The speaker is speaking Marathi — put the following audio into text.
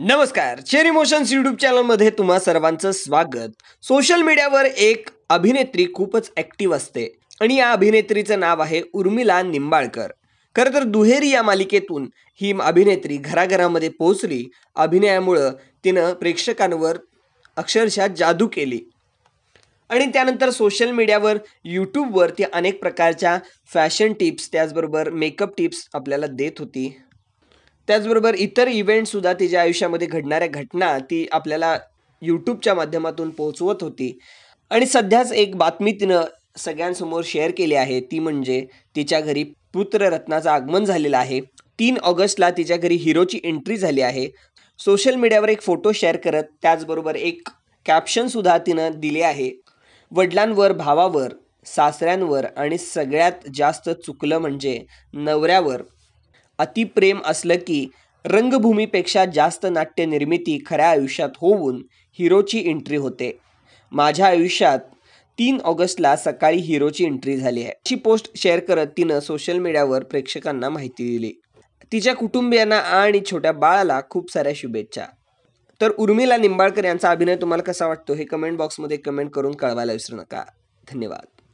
नमस्कार चेरी मोशन्स यूट्यूब चॅनलमध्ये तुम्हा सर्वांचं स्वागत सोशल मीडियावर एक अभिनेत्री खूपच ॲक्टिव्ह असते आणि या अभिनेत्रीचं नाव आहे उर्मिला निंबाळकर खरं तर दुहेरी या मालिकेतून ही अभिनेत्री घराघरामध्ये पोहोचली अभिनयामुळं तिनं प्रेक्षकांवर अक्षरशः जादू केली आणि त्यानंतर सोशल मीडियावर यूट्यूबवर ती अनेक प्रकारच्या फॅशन टिप्स त्याचबरोबर मेकअप टिप्स आपल्याला देत होती त्याचबरोबर इतर इव्हेंटसुद्धा तिच्या आयुष्यामध्ये घडणाऱ्या घटना ती आपल्याला यूट्यूबच्या माध्यमातून पोहोचवत होती आणि सध्याच एक बातमी तिनं सगळ्यांसमोर शेअर केली आहे ती म्हणजे तिच्या घरी रत्नाचं आगमन झालेलं आहे तीन ऑगस्टला तिच्या घरी हिरोची एंट्री झाली आहे सोशल मीडियावर एक फोटो शेअर करत त्याचबरोबर एक कॅप्शनसुद्धा तिनं दिले आहे वडिलांवर भावावर सासऱ्यांवर आणि सगळ्यात जास्त चुकलं म्हणजे नवऱ्यावर अतिप्रेम असलं की रंगभूमीपेक्षा जास्त नाट्य निर्मिती खऱ्या आयुष्यात होऊन हिरोची एंट्री होते माझ्या आयुष्यात तीन ऑगस्टला सकाळी हिरोची एंट्री झाली आहे अशी पोस्ट शेअर करत तिनं सोशल मीडियावर प्रेक्षकांना माहिती दिली तिच्या कुटुंबियांना आणि छोट्या बाळाला खूप साऱ्या शुभेच्छा तर उर्मिला निंबाळकर यांचा अभिनय तुम्हाला कसा वाटतो हे कमेंट बॉक्समध्ये कमेंट करून कळवायला विसरू नका धन्यवाद